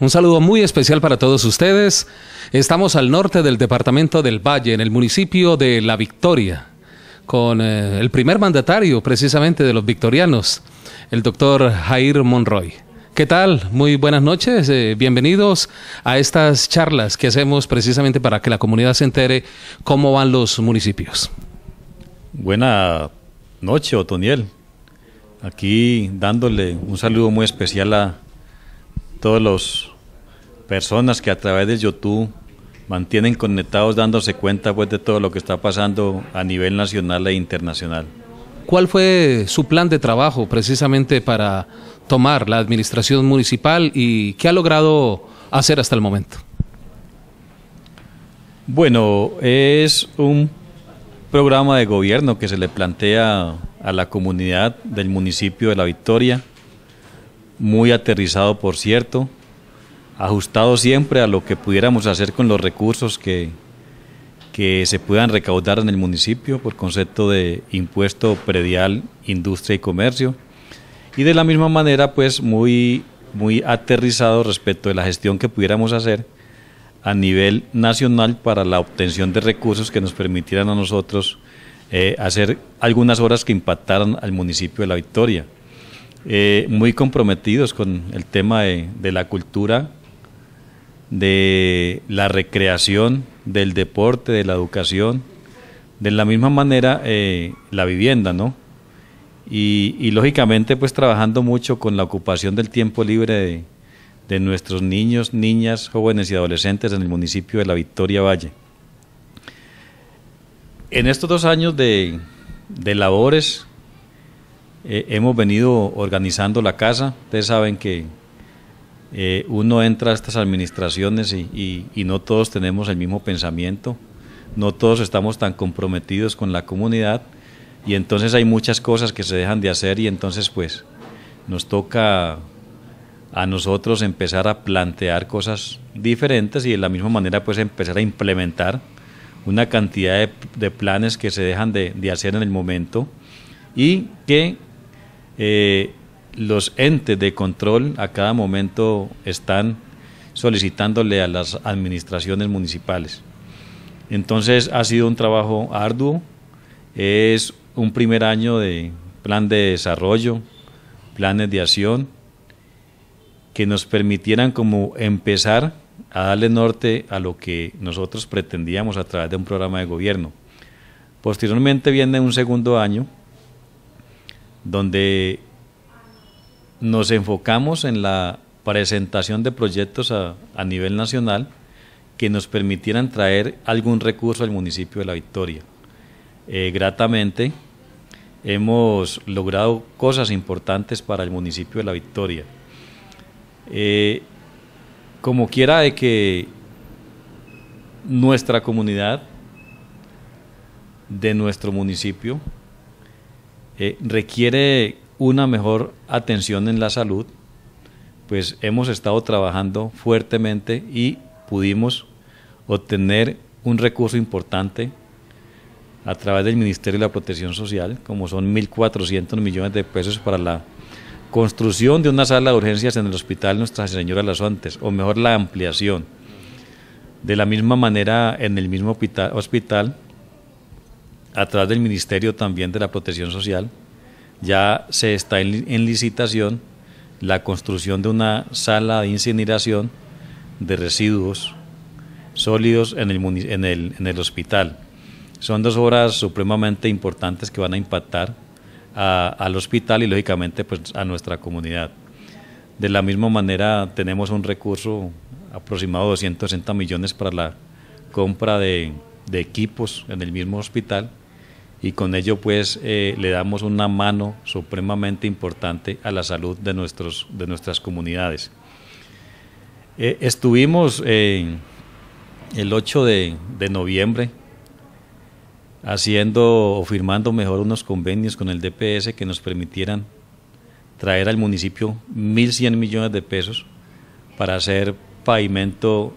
Un saludo muy especial para todos ustedes. Estamos al norte del departamento del Valle, en el municipio de La Victoria, con eh, el primer mandatario precisamente de los victorianos, el doctor Jair Monroy. ¿Qué tal? Muy buenas noches. Eh, bienvenidos a estas charlas que hacemos precisamente para que la comunidad se entere cómo van los municipios. Buena noche, Otoniel. Aquí dándole un saludo muy especial a todos los personas que a través de YouTube mantienen conectados dándose cuenta pues de todo lo que está pasando a nivel nacional e internacional. ¿Cuál fue su plan de trabajo precisamente para tomar la administración municipal y qué ha logrado hacer hasta el momento? Bueno, es un programa de gobierno que se le plantea a la comunidad del municipio de La Victoria, muy aterrizado por cierto, ajustado siempre a lo que pudiéramos hacer con los recursos que, que se puedan recaudar en el municipio por concepto de impuesto predial, industria y comercio. Y de la misma manera, pues muy, muy aterrizado respecto de la gestión que pudiéramos hacer a nivel nacional para la obtención de recursos que nos permitieran a nosotros eh, hacer algunas obras que impactaran al municipio de La Victoria. Eh, muy comprometidos con el tema de, de la cultura de la recreación, del deporte, de la educación, de la misma manera eh, la vivienda, ¿no? Y, lógicamente pues trabajando mucho con la ocupación del tiempo libre de, nuestros niños, niñas, jóvenes y adolescentes en el municipio de La Victoria Valle. En estos dos años de, labores eh, hemos venido organizando la casa. Ustedes saben que eh, uno entra a estas administraciones y, no todos tenemos el mismo pensamiento, no todos estamos tan comprometidos con la comunidad y entonces hay muchas cosas que se dejan de hacer y entonces pues nos toca a nosotros empezar a plantear cosas diferentes y de la misma manera pues empezar a implementar una cantidad de, planes que se dejan de, hacer en el momento y que eh, los entes de control a cada momento están solicitándole a las administraciones municipales. Entonces ha sido un trabajo arduo, es un primer año de plan de desarrollo, planes de acción que nos permitieran como empezar a darle norte a lo que nosotros pretendíamos a través de un programa de gobierno. Posteriormente viene un segundo año donde nos enfocamos en la presentación de proyectos a, nivel nacional que nos permitieran traer algún recurso al municipio de La Victoria. Eh, gratamente hemos logrado cosas importantes para el municipio de La Victoria. Eh, como quiera de que nuestra comunidad de nuestro municipio eh, requiere una mejor atención en la salud, pues hemos estado trabajando fuertemente y pudimos obtener un recurso importante a través del Ministerio de la Protección Social, como son 1.400 millones de pesos para la construcción de una sala de urgencias en el Hospital Nuestra Señora Las Antes, o mejor la ampliación. De la misma manera, en el mismo hospital, a través del Ministerio también de la Protección Social, ya se está en, licitación la construcción de una sala de incineración de residuos sólidos en el, hospital. Son dos obras supremamente importantes que van a impactar al hospital y lógicamente pues, a nuestra comunidad. De la misma manera tenemos un recurso aproximado de 260 millones para la compra de equipos en el mismo hospital y con ello pues eh, le damos una mano supremamente importante a la salud de, nuestros, de nuestras comunidades. Eh, estuvimos el 8 de, noviembre haciendo o firmando mejor unos convenios con el DPS que nos permitieran traer al municipio 1.100 millones de pesos para hacer pavimento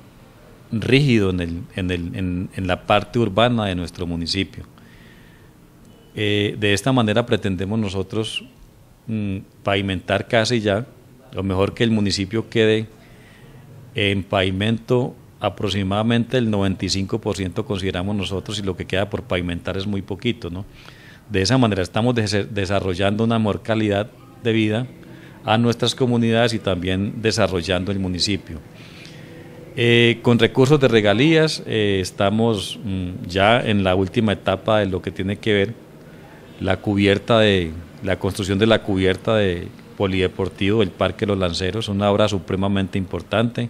rígido en, el, en, el, en la parte urbana de nuestro municipio eh, de esta manera pretendemos nosotros mm, pavimentar casi ya, lo mejor que el municipio quede en pavimento aproximadamente el 95% consideramos nosotros y lo que queda por pavimentar es muy poquito, ¿no? De esa manera estamos desarrollando una mejor calidad de vida a nuestras comunidades y también desarrollando el municipio. Eh, con recursos de regalías eh, estamos mm, ya en la última etapa de lo que tiene que ver la cubierta de la construcción de la cubierta de polideportivo del Parque Los Lanceros, una obra supremamente importante,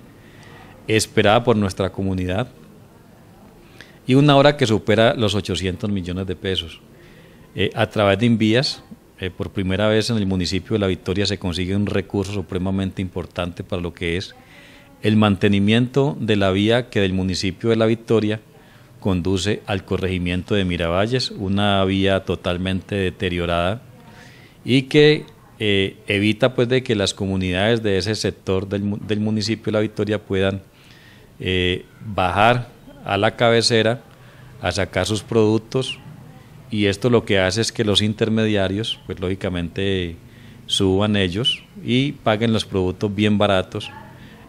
esperada por nuestra comunidad y una obra que supera los 800 millones de pesos. Eh, a través de Invías, eh, por primera vez en el municipio de La Victoria se consigue un recurso supremamente importante para lo que es el mantenimiento de la vía que del municipio de La Victoria conduce al corregimiento de Miravalles, una vía totalmente deteriorada y que eh, evita pues de que las comunidades de ese sector del, municipio de La Victoria puedan eh, bajar a la cabecera a sacar sus productos y esto lo que hace es que los intermediarios pues lógicamente suban ellos y paguen los productos bien baratos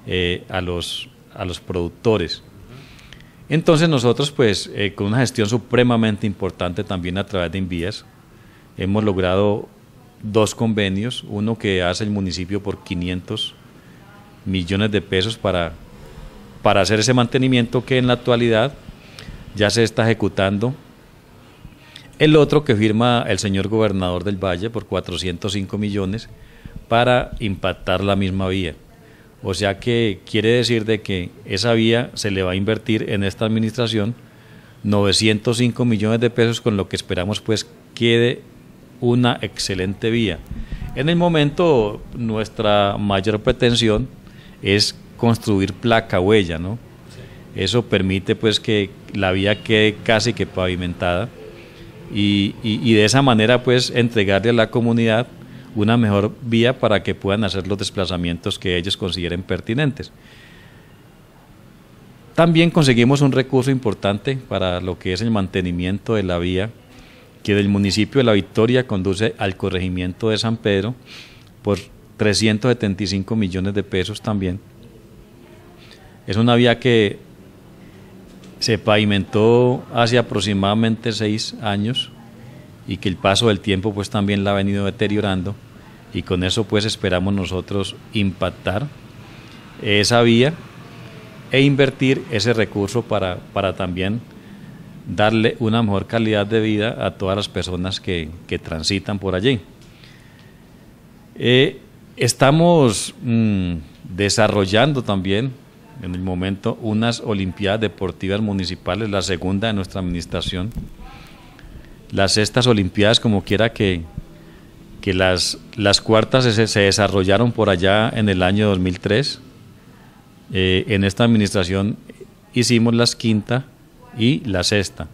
eh, a los productores. Entonces nosotros, pues, eh, con una gestión supremamente importante también a través de Envías hemos logrado dos convenios, uno que hace el municipio por 500 millones de pesos para, para hacer ese mantenimiento que en la actualidad ya se está ejecutando. El otro que firma el señor gobernador del Valle por 405 millones para impactar la misma vía. O sea que quiere decir de que esa vía se le va a invertir en esta administración 905 millones de pesos con lo que esperamos pues quede una excelente vía. En el momento nuestra mayor pretensión es construir placa huella, ¿no? Eso permite pues que la vía quede casi que pavimentada y, y de esa manera pues entregarle a la comunidad una mejor vía para que puedan hacer los desplazamientos que ellos consideren pertinentes. También conseguimos un recurso importante para lo que es el mantenimiento de la vía que del municipio de La Victoria conduce al corregimiento de San Pedro por 375 millones de pesos también. Es una vía que se pavimentó hace aproximadamente seis años y que el paso del tiempo pues también la ha venido deteriorando y con eso pues esperamos nosotros impactar esa vía e invertir ese recurso para, para también darle una mejor calidad de vida a todas las personas que, transitan por allí. Eh, estamos mm, desarrollando también en el momento unas Olimpiadas Deportivas Municipales, la segunda de nuestra administración, las sextas Olimpiadas, como quiera que, que las, las cuartas se, desarrollaron por allá en el año 2003. Eh, en esta administración hicimos las quinta y la sexta,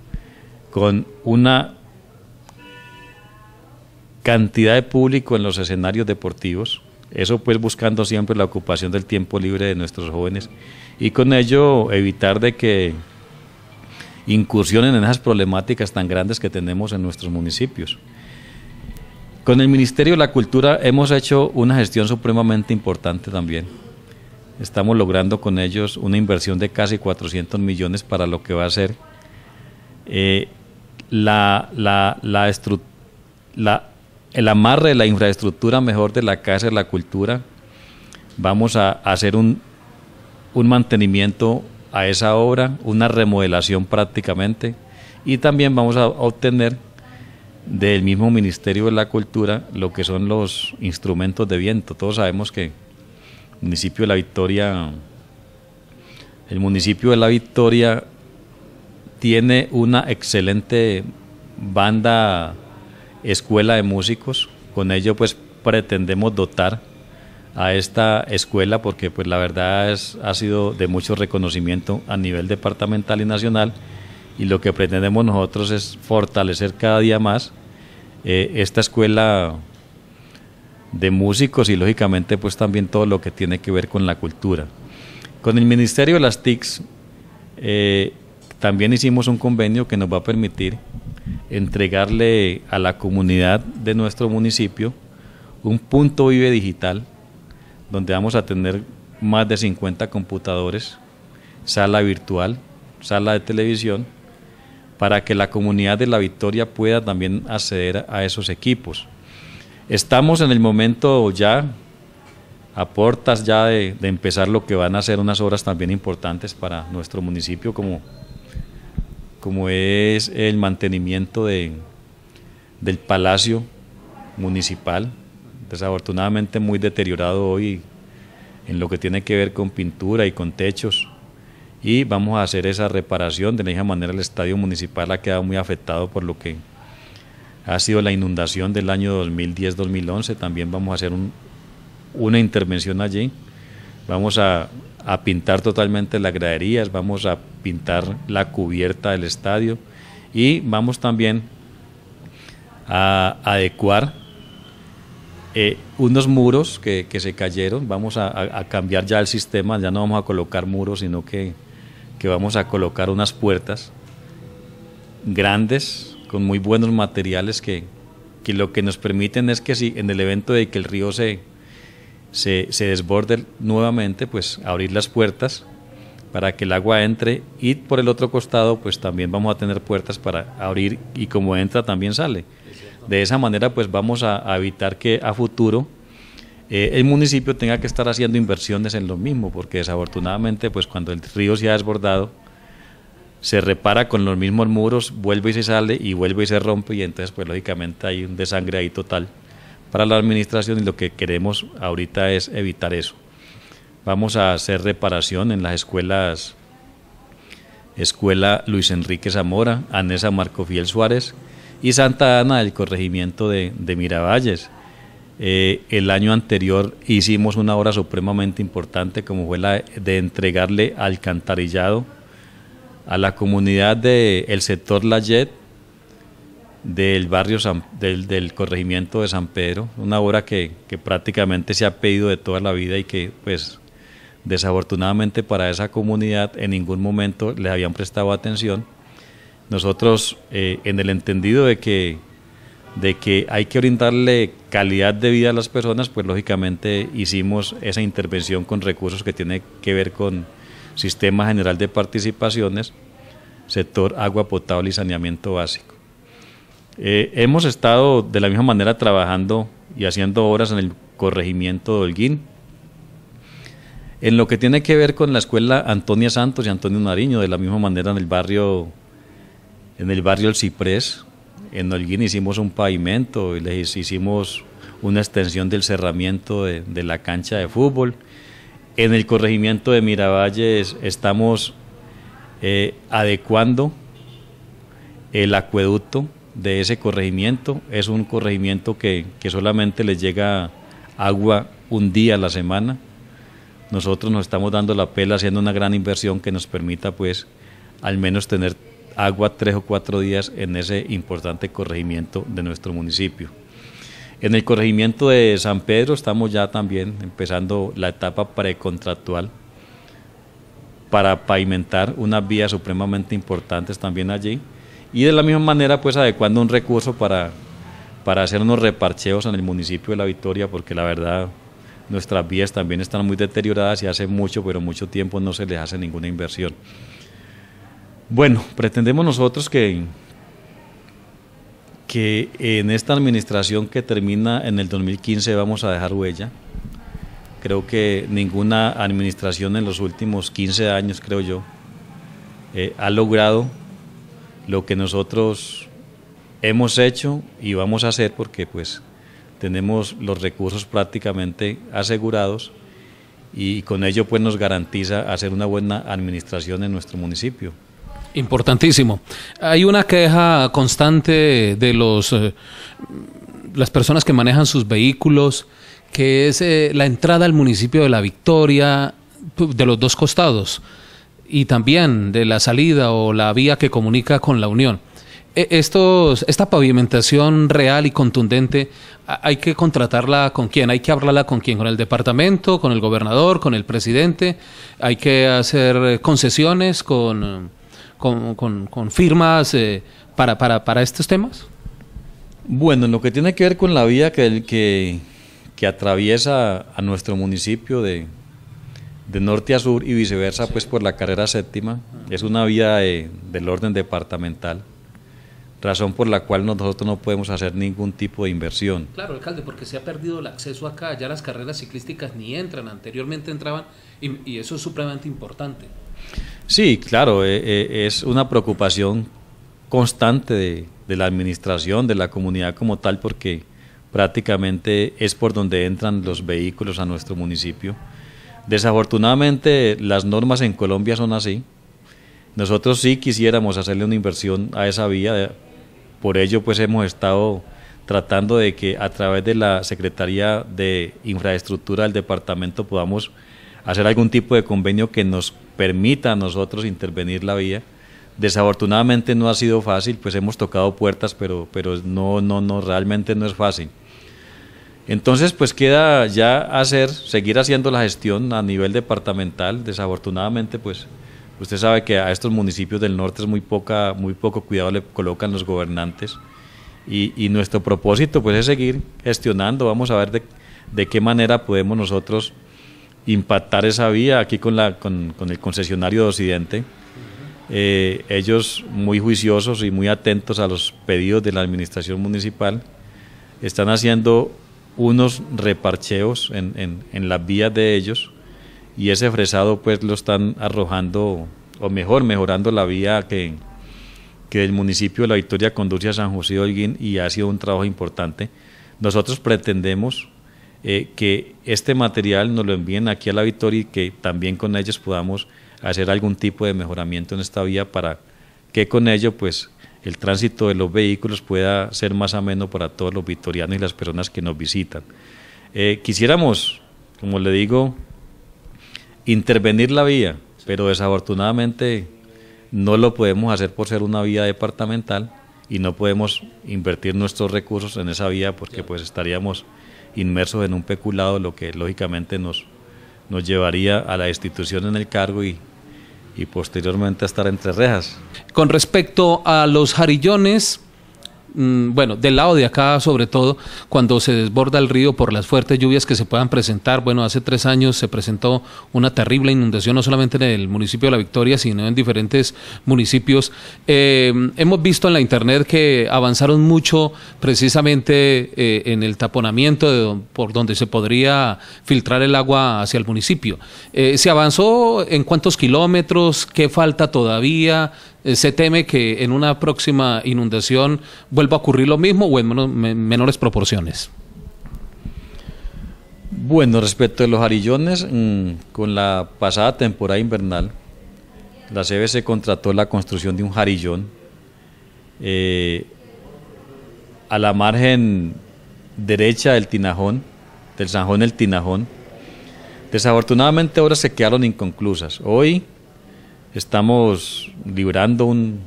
con una cantidad de público en los escenarios deportivos, eso pues buscando siempre la ocupación del tiempo libre de nuestros jóvenes y con ello evitar de que incursionen en esas problemáticas tan grandes que tenemos en nuestros municipios. Con el Ministerio de la Cultura hemos hecho una gestión supremamente importante también. Estamos logrando con ellos una inversión de casi 400 millones para lo que va a ser eh, la, el amarre de la infraestructura mejor de la Casa de la Cultura. Vamos a, hacer un, un mantenimiento a esa obra una remodelación prácticamente y también vamos a obtener del mismo Ministerio de la Cultura lo que son los instrumentos de viento. Todos sabemos que el municipio de la Victoria, el municipio de la Victoria tiene una excelente banda escuela de músicos. Con ello pues pretendemos dotar a esta escuela porque pues la verdad es, ha sido de mucho reconocimiento a nivel departamental y nacional y lo que pretendemos nosotros es fortalecer cada día más eh, esta escuela de músicos y lógicamente pues también todo lo que tiene que ver con la cultura. Con el Ministerio de las TICs eh, también hicimos un convenio que nos va a permitir entregarle a la comunidad de nuestro municipio un punto vive digital donde vamos a tener más de 50 computadores, sala virtual, sala de televisión, para que la comunidad de La Victoria pueda también acceder a esos equipos. Estamos en el momento ya a puertas ya de, empezar lo que van a ser unas obras también importantes para nuestro municipio, como, como es el mantenimiento del Palacio Municipal, desafortunadamente muy deteriorado hoy en lo que tiene que ver con pintura y con techos. Y vamos a hacer esa reparación. De la misma manera, el estadio municipal ha quedado muy afectado por lo que ha sido la inundación del año 2010-2011. También vamos a hacer una intervención allí. Vamos a, a pintar totalmente las graderías, vamos a pintar la cubierta del estadio y vamos también a adecuar eh, unos muros que, se cayeron. Vamos a, cambiar ya el sistema, ya no vamos a colocar muros, sino que, vamos a colocar unas puertas grandes, con muy buenos materiales que, que lo que nos permiten es que si en el evento de que el río se, se, desborde nuevamente, pues abrir las puertas para que el agua entre y por el otro costado pues también vamos a tener puertas para abrir y como entra también sale. De esa manera pues vamos a, evitar que a futuro eh, el municipio tenga que estar haciendo inversiones en lo mismo, porque desafortunadamente pues cuando el río se ha desbordado, se repara con los mismos muros, vuelve y se sale y vuelve y se rompe y entonces pues lógicamente hay un desangre ahí total para la administración y lo que queremos ahorita es evitar eso. Vamos a hacer reparación en las escuelas Escuela Luis Enrique Zamora, Anesa Marco Fiel Suárez, y Santa Ana del corregimiento de, Miravalles. Eh, el año anterior hicimos una obra supremamente importante como fue la de entregarle alcantarillado a la comunidad del sector Layet del barrio del, corregimiento de San Pedro, una obra que, que, prácticamente se ha pedido de toda la vida y que pues desafortunadamente para esa comunidad en ningún momento le habían prestado atención nosotros eh, en el entendido de que, de que hay que orientarle calidad de vida a las personas, pues lógicamente hicimos esa intervención con recursos que tiene que ver con Sistema General de Participaciones, sector agua potable y saneamiento básico. Eh, hemos estado de la misma manera trabajando y haciendo obras en el corregimiento de Holguín. En lo que tiene que ver con la escuela Antonia Santos y Antonio Nariño, de la misma manera en el barrio en el barrio El Ciprés, en Holguín hicimos un pavimento y les hicimos una extensión del cerramiento de, la cancha de fútbol. En el corregimiento de Miravalles estamos eh, adecuando el acueducto de ese corregimiento. Es un corregimiento que, solamente le llega agua un día a la semana. Nosotros nos estamos dando la pela haciendo una gran inversión que nos permita pues al menos tener agua tres o cuatro días en ese importante corregimiento de nuestro municipio. En el corregimiento de San Pedro estamos ya también empezando la etapa precontractual para pavimentar unas vías supremamente importantes también allí y de la misma manera pues adecuando un recurso para, para hacer unos reparcheos en el municipio de La Victoria porque la verdad nuestras vías también están muy deterioradas y hace mucho pero mucho tiempo no se les hace ninguna inversión. Bueno, pretendemos nosotros que, que en esta administración que termina en el 2015 vamos a dejar huella. Creo que ninguna administración en los últimos 15 años, creo yo, eh, ha logrado lo que nosotros hemos hecho y vamos a hacer porque pues tenemos los recursos prácticamente asegurados y con ello pues nos garantiza hacer una buena administración en nuestro municipio. Importantísimo. Hay una queja constante de los eh, las personas que manejan sus vehículos, que es eh, la entrada al municipio de La Victoria de los dos costados y también de la salida o la vía que comunica con la Unión. E, estos, esta pavimentación real y contundente, ¿hay que contratarla con quién? ¿Hay que hablarla con quién? ¿Con el departamento? ¿Con el gobernador? ¿Con el presidente? ¿Hay que hacer eh, concesiones con con, firmas eh, para, estos temas? Bueno, en lo que tiene que ver con la vía que, que, atraviesa a nuestro municipio de, norte a sur y viceversa, pues por la carrera séptima, ah. es una vía del orden departamental, razón por la cual nosotros no podemos hacer ningún tipo de inversión. Claro, alcalde, porque se ha perdido el acceso acá, ya las carreras ciclísticas ni entran, anteriormente entraban, y, y eso es supremamente importante. Sí, claro, eh, eh, es una preocupación constante de, de, la administración, de la comunidad como tal, porque prácticamente es por donde entran los vehículos a nuestro municipio. Desafortunadamente las normas en Colombia son así. Nosotros sí quisiéramos hacerle una inversión a esa vía, por ello pues hemos estado tratando de que a través de la Secretaría de Infraestructura del departamento podamos hacer algún tipo de convenio que nos permita a nosotros intervenir la vía. Desafortunadamente no ha sido fácil, pues hemos tocado puertas, pero, pero no, no, no, realmente no es fácil. Entonces, pues queda ya hacer, seguir haciendo la gestión a nivel departamental. Desafortunadamente, pues usted sabe que a estos municipios del norte es muy, poca, muy poco cuidado le colocan los gobernantes. Y, nuestro propósito, pues es seguir gestionando. Vamos a ver de, de qué manera podemos nosotros impactar esa vía aquí con, el concesionario de Occidente. Eh, ellos muy juiciosos y muy atentos a los pedidos de la administración municipal están haciendo unos reparcheos en, en, en las vías de ellos y ese fresado pues lo están arrojando o mejor mejorando la vía que, que el municipio de La Victoria conduce a San José de y ha sido un trabajo importante. Nosotros pretendemos eh, que este material nos lo envíen aquí a la Victoria y que también con ellos podamos hacer algún tipo de mejoramiento en esta vía para que con ello pues el tránsito de los vehículos pueda ser más ameno para todos los victorianos y las personas que nos visitan. Eh, quisiéramos, como le digo, intervenir la vía, pero desafortunadamente no lo podemos hacer por ser una vía departamental y no podemos invertir nuestros recursos en esa vía porque pues estaríamos inmersos en un peculado, lo que lógicamente nos, nos llevaría a la destitución en el cargo y, y posteriormente a estar entre rejas. Con respecto a los jarillones, Mm, bueno, del lado de acá sobre todo, cuando se desborda el río por las fuertes lluvias que se puedan presentar. Bueno, hace tres años se presentó una terrible inundación, no solamente en el municipio de La Victoria, sino en diferentes municipios. Eh, hemos visto en la internet que avanzaron mucho precisamente eh, en el taponamiento por donde se podría filtrar el agua hacia el municipio. Eh, ¿Se avanzó en cuántos kilómetros? ¿Qué falta todavía? Eh, se teme que en una próxima inundación vuelva a ocurrir lo mismo o en menores proporciones. Bueno, respecto de los arillones, mm, con la pasada temporada invernal, la CBC contrató la construcción de un jarillón eh, a la margen derecha del Tinajón, del Sanjón del Tinajón. Desafortunadamente ahora se quedaron inconclusas. Hoy estamos librando un,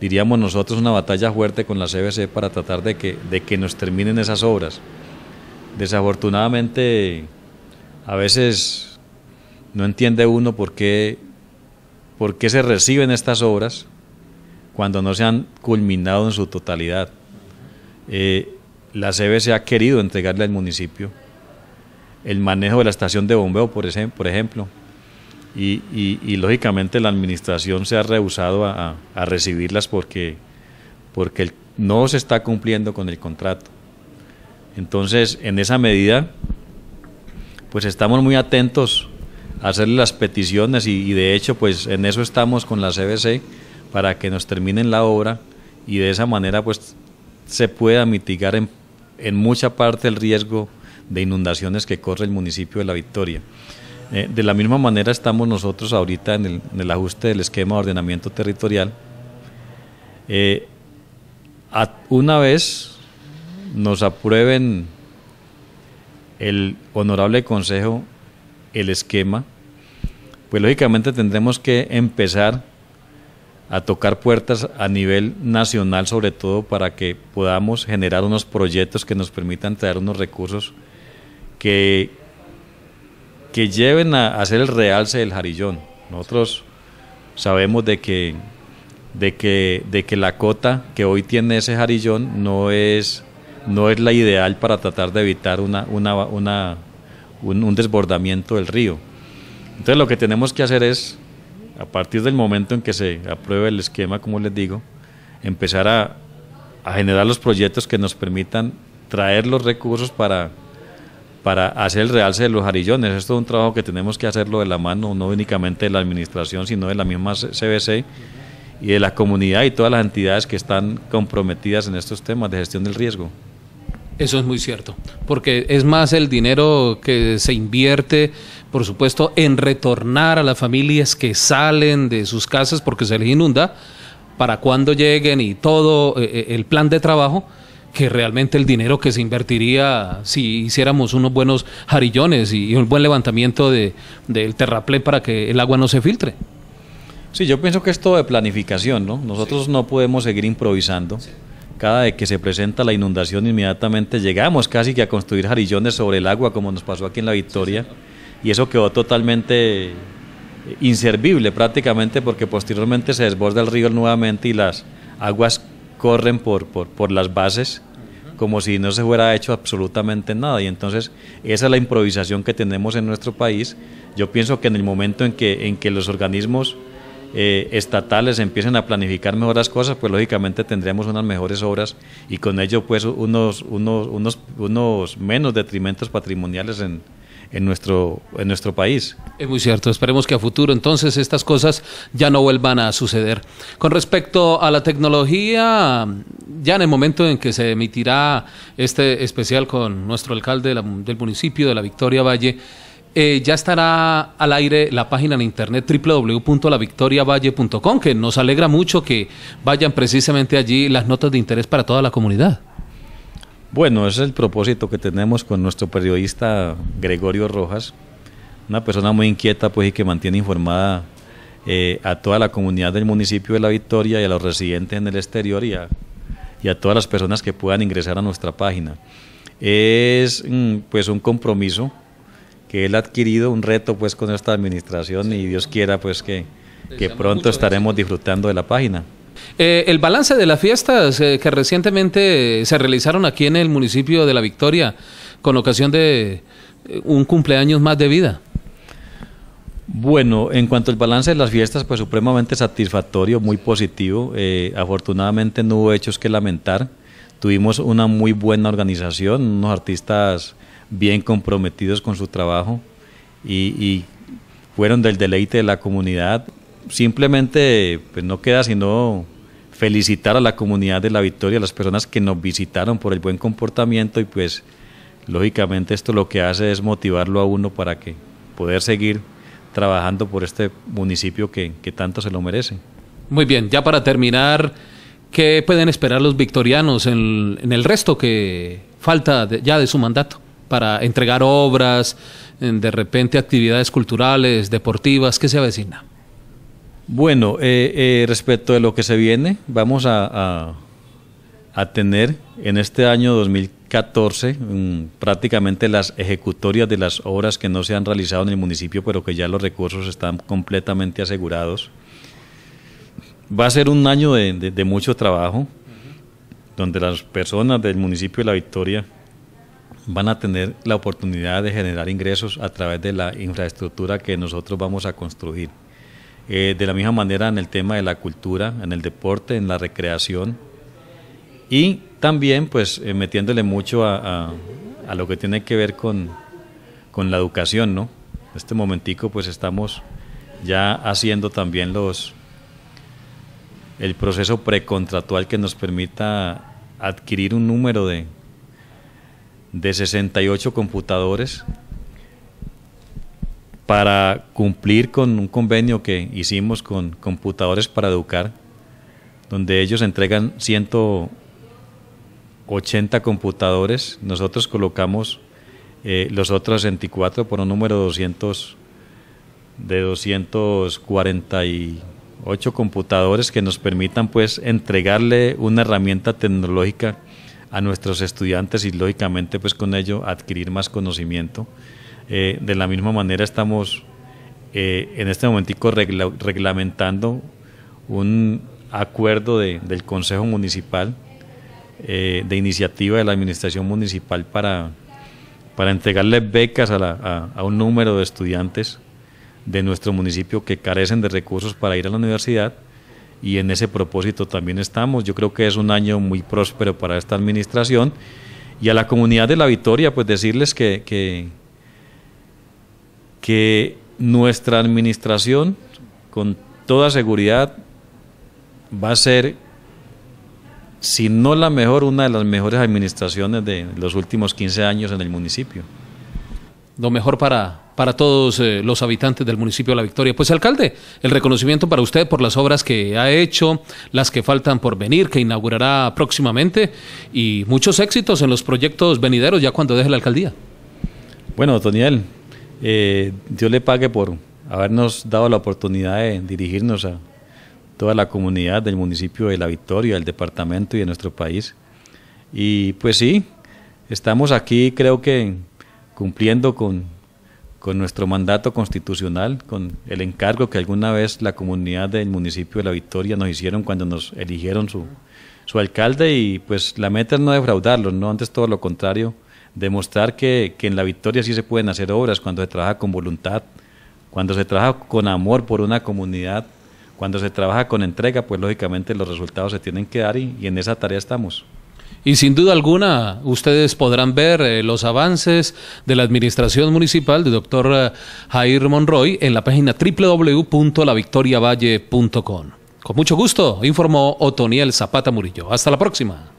diríamos nosotros, una batalla fuerte con la CBC para tratar de que, nos terminen esas obras. Desafortunadamente, a veces no entiende uno por qué, por qué se reciben estas obras cuando no se han culminado en su totalidad. Eh, la CBC ha querido entregarle al municipio el manejo de la estación de bombeo, por, ejemplo, y, lógicamente la administración se ha rehusado a, recibirlas porque, no se está cumpliendo con el contrato. Entonces, en esa medida, pues estamos muy atentos a hacerle las peticiones y, de hecho, pues en eso estamos con la CBC para que nos terminen la obra y de esa manera, pues se pueda mitigar en mucha parte el riesgo de inundaciones que corre el municipio de La Victoria. Eh, de la misma manera estamos nosotros ahorita en el, ajuste del esquema de ordenamiento territorial. Eh, una vez nos aprueben el honorable consejo el esquema, pues lógicamente tendremos que empezar a tocar puertas a nivel nacional, sobre todo para que podamos generar unos proyectos que nos permitan traer unos recursos que que lleven a hacer el realce del jarillón. Nosotros sabemos de que, de que, de que la cota que hoy tiene ese jarillón no es, no es la ideal para tratar de evitar una, una, un, desbordamiento del río. Entonces lo que tenemos que hacer es, a partir del momento en que se apruebe el esquema, como les digo, empezar a generar los proyectos que nos permitan traer los recursos para para hacer el realce de los arillones. Esto es un trabajo que tenemos que hacerlo de la mano, no únicamente de la administración, sino de la misma CBC y de la comunidad y todas las entidades que están comprometidas en estos temas de gestión del riesgo. Eso es muy cierto, porque es más el dinero que se invierte, por supuesto, en retornar a las familias que salen de sus casas porque se les inunda, para cuando lleguen y todo eh, eh, el plan de trabajo, que realmente el dinero que se invertiría si hiciéramos unos buenos jarillones y, un buen levantamiento del de, terraplén para que el agua no se filtre. Sí, yo pienso que esto de planificación, ¿no? Nosotros no podemos seguir improvisando. Cada vez que se presenta la inundación, inmediatamente llegamos casi que a construir jarillones sobre el agua, como nos pasó aquí en La Victoria, y eso quedó totalmente eh, inservible prácticamente porque posteriormente se desborda el río nuevamente y las aguas corren por, por, las bases como si no se hubiera hecho absolutamente nada. Y entonces esa es la improvisación que tenemos en nuestro país. Yo pienso que en el momento en que, en que los organismos eh, estatales empiecen a planificar mejor las cosas, pues lógicamente tendremos unas mejores obras y con ello pues unos, unos, unos menos detrimentos patrimoniales en, en nuestro, en nuestro país. Es muy cierto, esperemos que a futuro entonces estas cosas ya no vuelvan a suceder. Con respecto a la tecnología, ya en el momento en que se emitirá este especial con nuestro alcalde del municipio de La Victoria Valle, eh, ya estará al aire la página en internet www.lavictoriavalle.com, que nos alegra mucho que vayan precisamente allí las notas de interés para toda la comunidad. Bueno, ese es el propósito que tenemos con nuestro periodista Gregorio Rojas, una persona muy inquieta pues, y que mantiene informada eh, a toda la comunidad del municipio de La Victoria y a los residentes en el exterior y a, todas las personas que puedan ingresar a nuestra página. Es mm, pues un compromiso que él ha adquirido, un reto pues con esta administración y Dios quiera pues que pronto estaremos disfrutando de la página. Eh, el balance de las fiestas eh, que recientemente se realizaron aquí en el municipio de La Victoria con ocasión de eh, un cumpleaños más de vida. Bueno, en cuanto al balance de las fiestas, pues supremamente satisfactorio, muy positivo. afortunadamente no hubo hechos que lamentar. Tuvimos una muy buena organización, unos artistas bien comprometidos con su trabajo y, y fueron del deleite de la comunidad simplemente pues no queda sino felicitar a la comunidad de La Victoria, a las personas que nos visitaron por el buen comportamiento y pues lógicamente esto lo que hace es motivarlo a uno para que poder seguir trabajando por este municipio que, tanto se lo merece. Muy bien, ya para terminar, ¿qué pueden esperar los victorianos en, el resto que falta ya de su mandato? para entregar obras, de repente actividades culturales, deportivas, ¿qué se avecina? Bueno, eh, eh, respecto de lo que se viene, vamos a, tener en este año 2014 mm, prácticamente las ejecutorias de las obras que no se han realizado en el municipio, pero que ya los recursos están completamente asegurados. Va a ser un año de, mucho trabajo, donde las personas del municipio de La Victoria van a tener la oportunidad de generar ingresos a través de la infraestructura que nosotros vamos a construir. Eh, de la misma manera en el tema de la cultura, en el deporte, en la recreación y también pues eh, metiéndole mucho a, lo que tiene que ver con, con la educación, ¿no? En este momentico pues estamos ya haciendo también los el proceso precontratual que nos permita adquirir un número de, de 68 computadores para cumplir con un convenio que hicimos con Computadores para Educar, donde ellos entregan 180 computadores, nosotros colocamos eh, los otros 64 por un número de 248 computadores que nos permitan pues entregarle una herramienta tecnológica a nuestros estudiantes y lógicamente pues con ello adquirir más conocimiento. Eh, de la misma manera estamos eh, en este momentico reglamentando un acuerdo del Consejo Municipal eh, de iniciativa de la Administración Municipal para, para entregarle becas a, un número de estudiantes de nuestro municipio que carecen de recursos para ir a la universidad y en ese propósito también estamos. Yo creo que es un año muy próspero para esta administración y a la comunidad de La Victoria pues decirles que que nuestra administración, con toda seguridad, va a ser, si no la mejor, una de las mejores administraciones de los últimos 15 años en el municipio. Lo mejor para, para todos eh, los habitantes del municipio de La Victoria. Pues alcalde, el reconocimiento para usted por las obras que ha hecho, las que faltan por venir, que inaugurará próximamente y muchos éxitos en los proyectos venideros ya cuando deje la alcaldía. Bueno, Toniel, eh, Dios le pague por habernos dado la oportunidad de dirigirnos a toda la comunidad del municipio de La Victoria, del departamento y de nuestro país. Y pues sí, estamos aquí creo que cumpliendo con, con nuestro mandato constitucional, con el encargo que alguna vez la comunidad del municipio de La Victoria nos hicieron cuando nos eligieron su, su alcalde y pues la meta es no defraudarlos, no antes todo lo contrario, demostrar que, en la victoria sí se pueden hacer obras cuando se trabaja con voluntad, cuando se trabaja con amor por una comunidad, cuando se trabaja con entrega, pues lógicamente los resultados se tienen que dar y, en esa tarea estamos. Y sin duda alguna, ustedes podrán ver eh, los avances de la Administración Municipal del doctor eh, Jair Monroy en la página www.lavictoriavalle.com. Con mucho gusto, informó Otoniel Zapata Murillo. Hasta la próxima.